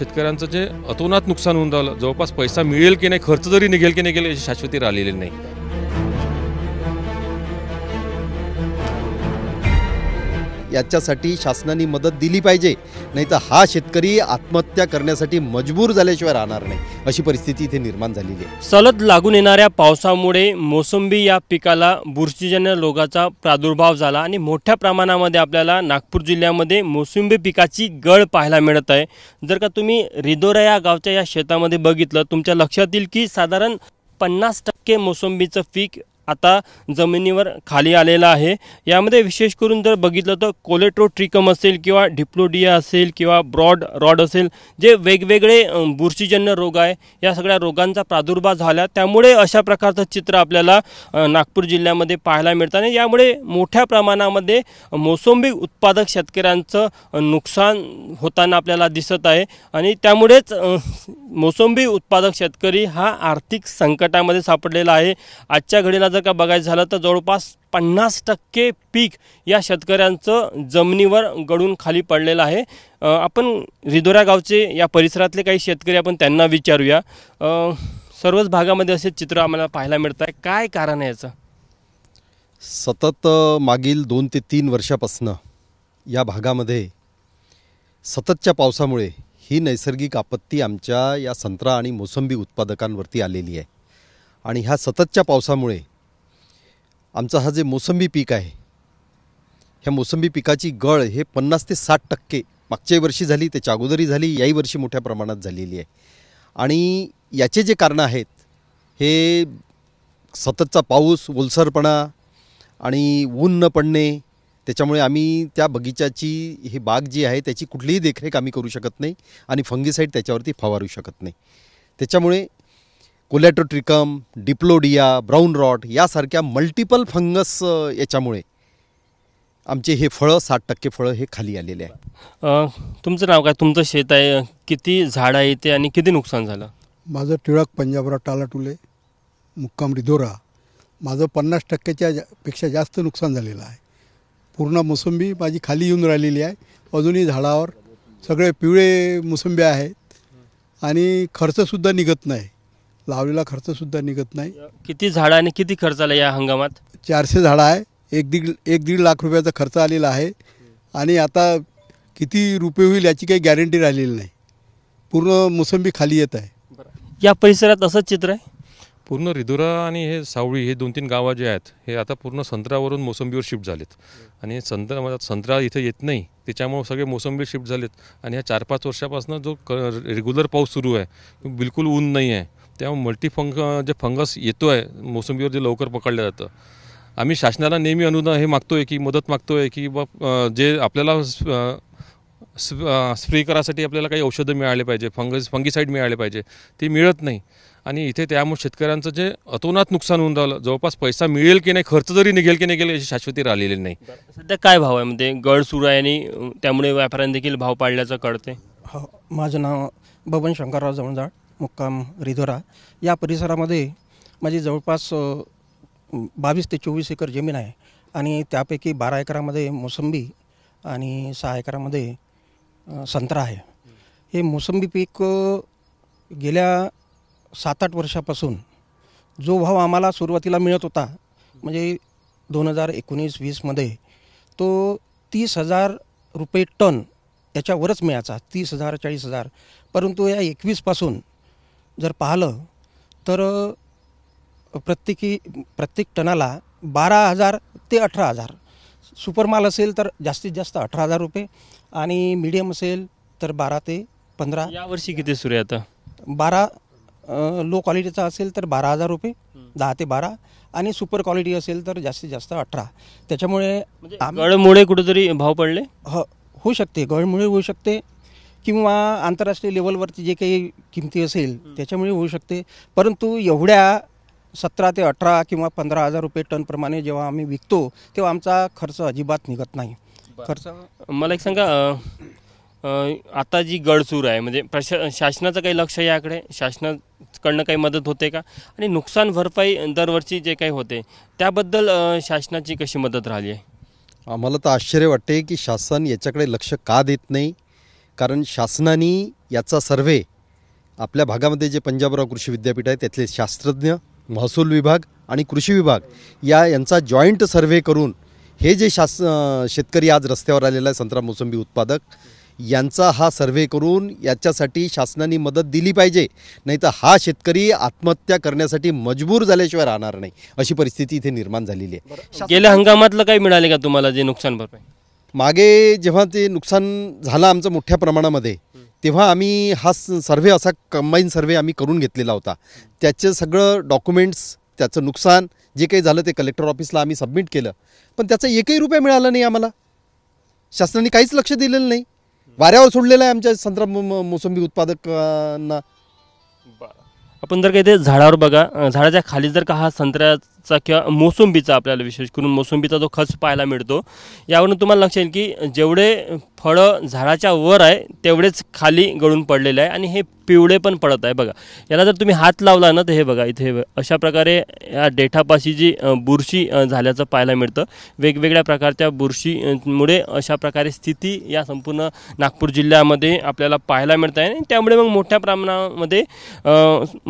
शेतकऱ्यांचं जे अतोनात नुकसान होऊन राहिलं जवळपास पैसा मिळेल की नाही खर्च जरी निघेल की नाही गेले याची शाश्वती राहिलेली नाही याच्यासाठी शासनाने मदत दिली पाहिजे नाही तर हा शेतकरी आत्महत्या करण्यासाठी मजबूर झाल्याशिवाय राहणार नाही अशी परिस्थिती इथे निर्माण झालेली आहे सलग लागून येणाऱ्या पावसामुळे मोसंबी या पिकाला बुरशीजन्य रोगाचा प्रादुर्भाव झाला आणि मोठ्या प्रमाणामध्ये आपल्याला नागपूर जिल्ह्यामध्ये मोसंबी पिकाची गळ पाहायला मिळत आहे जर का तुम्ही रिदोरा या गावच्या या शेतामध्ये बघितलं तुमच्या लक्षात येईल की साधारण पन्नास टक्के मोसंबीचं पीक आता जमिनीवर खाली आलेला आहे यामध्ये विशेष करून जर बघितलं तर कोलेट्रो ट्रिकम असेल किंवा डिप्लोडिया असेल किंवा ब्रॉड रॉड असेल जे वेगवेगळे बुरशीजन्य रोग आहे या सगळ्या रोगांचा प्रादुर्भाव झाला त्यामुळे अशा प्रकारचं चित्र आपल्याला नागपूर जिल्ह्यामध्ये पाहायला मिळतं आणि यामुळे मोठ्या प्रमाणामध्ये मोसंबी उत्पादक शेतकऱ्यांचं नुकसान होताना आपल्याला दिसत आहे आणि त्यामुळेच मोसंबी उत्पादक शेतकरी हा आर्थिक संकटामध्ये सापडलेला आहे आजच्या घडीला जर का बघायचं झालं तर जवळपास पन्नास टक्के पीक या शेतकऱ्यांचं जमिनीवर गळून खाली पडलेलं आहे आपण रिदोरा गावचे या परिसरातले काही शेतकरी आपण त्यांना विचारूया सर्वच भागामध्ये असे चित्र आम्हाला पाहायला मिळत आहे काय कारण आहे याचं सतत मागील दोन ते तीन वर्षापासनं या भागामध्ये सततच्या पावसामुळे ही नैसर्गिक आपत्ती आमच्या या संत्रा आणि मोसंबी उत्पादकांवरती आलेली आहे आणि ह्या सततच्या पावसामुळे आमचा हा जे मोसंबी पीक आहे ह्या मोसंबी पिकाची गळ हे पन्नास ते साठ टक्के मागच्याही वर्षी झाली त्याच्या अगोदरी झाली याही वर्षी मोठ्या प्रमाणात झालेली आहे आणि याचे जे कारणं आहेत हे सततचा पाऊस ओलसरपणा आणि ऊन न पडणे त्याच्यामुळे आम्ही त्या बगीचाची ही बाग जी आहे त्याची कुठलीही देखरेख आम्ही करू शकत नाही आणि फंगिसाईड त्याच्यावरती फवारू शकत नाही त्याच्यामुळे कोलॅटोट्रिकम डिप्लोडिया ब्राऊन रॉट यासारख्या मल्टिपल फंगस याच्यामुळे आमचे हे फळं साठ टक्के फळं हे खाली आलेले आहे तुमचं नाव काय तुमचं शेत आहे किती झाडं आहे ते आणि किती नुकसान झालं माझं टिळक पंजाबराव टालाटुले मुक्काम रिधोरा माझं पन्नास टक्क्याच्या पेक्षा जास्त नुकसान झालेलं आहे पूर्ण मोसंबी माझी खाली येऊन राहिलेली आहे अजूनही झाडावर सगळे पिवळे मोसंबी आहेत आणि खर्चसुद्धा निघत नाही लावलेला सुद्धा निघत नाही किती झाडं आणि किती खर्च आला या हंगामात चारशे झाडं आहे एक दीड एक दीड लाख रुपयाचा खर्च आलेला आहे आणि आता किती रुपये होईल याची काही गॅरंटी राहिलेली नाही पूर्ण मोसंबी खाली येत आहे या परिसरात असंच चित्र आहे पूर्ण रिधुरा आणि हे सावळी हे दोन तीन गावं जे आहेत हे आता पूर्ण संत्र्यावरून मोसंबीवर शिफ्ट झालेत आणि संत्रा म्हणजे संत्रा इथे येत नाही त्याच्यामुळे सगळे मोसंबी शिफ्ट झालेत आणि ह्या चार पाच वर्षापासून जो क रेग्युलर पाऊस सुरू आहे बिलकुल ऊन नाही आहे त्यामुळे मल्टीफंग जे फंगस येतो आहे मोसंबीवर जे लवकर पकडलं जातं आम्ही शासनाला नेहमी अनुदान हे मागतो आहे की मदत मागतो आहे की बा जे आपल्याला स्प्रे करासाठी आपल्याला काही औषधं मिळाले पाहिजे फंगस फंगिसाईड मिळाले पाहिजे ते मिळत नाही आणि इथे त्यामुळे शेतकऱ्यांचं जे अतोनात नुकसान होऊन राहिलं जवळपास पैसा मिळेल की नाही खर्च जरी निघेल की नाही गेले याची शाश्वती राहिलेली नाही सध्या काय भाव आहे म्हणजे गड सुरू आहे आणि त्यामुळे व्यापाऱ्यांनी देखील भाव पाडल्याचं कळते हो माझं नाव बबन शंकरराव जवळजवळ मुक्काम रिधोरा या परिसरामध्ये माझी म्हणजे जवळपास बावीस ते चोवीस एकर जमीन आहे आणि त्यापैकी बारा एकरामध्ये मोसंबी आणि सहा एकरामध्ये संत्रा आहे हे मोसंबी पीक गेल्या सात आठ वर्षापासून जो भाव आम्हाला सुरुवातीला मिळत होता म्हणजे दोन हजार एकोणीस वीसमध्ये तो तीस हजार रुपये टन याच्यावरच मिळायचा तीस हजार चाळीस हजार परंतु या एकवीसपासून जर पाहिलं तर प्रत्येकी प्रत्येक टनाला बारा हजार ते अठरा हजार सुपरमाल असेल तर जास्तीत जास्त अठरा हजार रुपये आणि मीडियम असेल तर बारा ते पंधरा वर्षी किती सुरू आहे आता बारा लो क्वालिटीचा असेल तर बारा हजार रुपये दहा ते बारा आणि सुपर क्वालिटी असेल तर जास्तीत जास्त अठरा त्याच्यामुळे म्हणजे गळमुळे कुठेतरी भाव पडले ह हो, होऊ शकते गळमुळे होऊ शकते किंवा आंतरराष्ट्रीय लेवलवरती जे काही किमती असेल त्याच्यामुळे होऊ शकते परंतु एवढ्या सतरा ते अठरा किंवा पंधरा हजार रुपये टनप्रमाणे जेव्हा आम्ही विकतो तेव्हा आमचा खर्च अजिबात निघत नाही खर्च मला एक सांगा आता जी गडसूर आहे म्हणजे प्रशा शासनाचं काही लक्ष याकडे शासनाकडनं काही मदत होते का आणि नुकसान भरपाई दरवर्षी जे काही होते त्याबद्दल शासनाची कशी मदत राहिली आहे आम्हाला तर आश्चर्य वाटते की शासन याच्याकडे लक्ष का देत नाही कारण शासनाने याचा सर्वे आपल्या भागामध्ये जे पंजाबराव कृषी विद्यापीठ आहे त्यातले शास्त्रज्ञ महसूल विभाग आणि कृषी विभाग या यांचा जॉईंट सर्व्हे करून हे जे शास शेतकरी आज रस्त्यावर आलेला आहे संत्रा मोसंबी उत्पादक यांचा हा सर्व्हे करून याच्यासाठी शासनाने मदत दिली पाहिजे नाही तर हा शेतकरी आत्महत्या करण्यासाठी मजबूर झाल्याशिवाय राहणार नाही अशी परिस्थिती इथे निर्माण झालेली आहे गेल्या हंगामातलं काही मिळाले का तुम्हाला जे नुकसान भरपाई मागे जेव्हा ते नुकसान झालं आमचं मोठ्या प्रमाणामध्ये तेव्हा आम्ही हा सर्वे असा कंबाईन सर्वे आम्ही करून घेतलेला होता त्याचे सगळं डॉक्युमेंट्स त्याचं नुकसान जे काही झालं ते कलेक्टर ऑफिसला आम्ही सबमिट केलं पण त्याचा एकही रुपये मिळाला नाही आम्हाला शासनाने काहीच लक्ष दिलेलं नाही वाऱ्यावर सोडलेलं आहे आमच्या संत्रा मोसंबी उत्पादकांना आपण जर काही ते झाडावर बघा झाडाच्या खाली जर का हा संत्र्या चा किंवा मोसंबीचा आपल्याला विशेष करून मोसंबीचा जो खर्च पाहायला मिळतो यावरून तुम्हाला लक्ष येईल की जेवढे फळं झाडाच्या वर आहे तेवढेच खाली गळून पडलेले आहे आणि हे पिवळे पण पडत आहे बघा याला जर तुम्ही हात लावला ना तर हे बघा इथे अशा प्रकारे या डेठापाशी जी बुरशी झाल्याचं पाहायला मिळतं वेगवेगळ्या प्रकारच्या बुरशीमुळे अशा प्रकारे स्थिती या संपूर्ण नागपूर जिल्ह्यामध्ये आपल्याला पाहायला मिळत आहे त्यामुळे मग मोठ्या प्रमाणामध्ये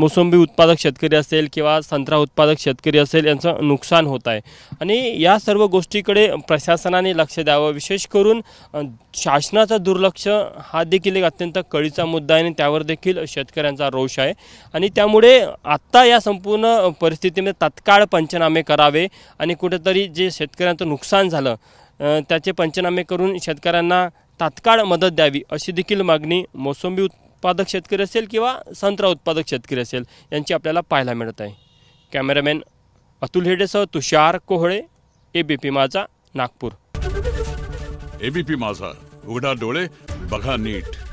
मोसंबी उत्पादक शेतकरी असेल किंवा संत्रा उत्पादक शेतकरी असेल असेल यांचं नुकसान होत आहे आणि या सर्व गोष्टीकडे प्रशासनाने लक्ष द्यावं विशेष करून शासनाचा दुर्लक्ष हा देखील एक अत्यंत कळीचा मुद्दा आहे आणि त्यावर देखील शेतकऱ्यांचा रोष आहे आणि त्यामुळे आत्ता या संपूर्ण परिस्थितीमध्ये तत्काळ पंचनामे करावे आणि कुठेतरी जे शेतकऱ्यांचं नुकसान झालं त्याचे पंचनामे करून शेतकऱ्यांना तात्काळ मदत द्यावी अशी देखील मागणी मोसंबी उत्पादक शेतकरी असेल किंवा संत्रा उत्पादक शेतकरी असेल यांची आपल्याला पाहायला मिळत आहे कॅमेरामॅन अतुल हेडेसह तुषार कोहळे एबीपी माझा नागपूर एबीपी माझा उघडा डोळे बघा नीट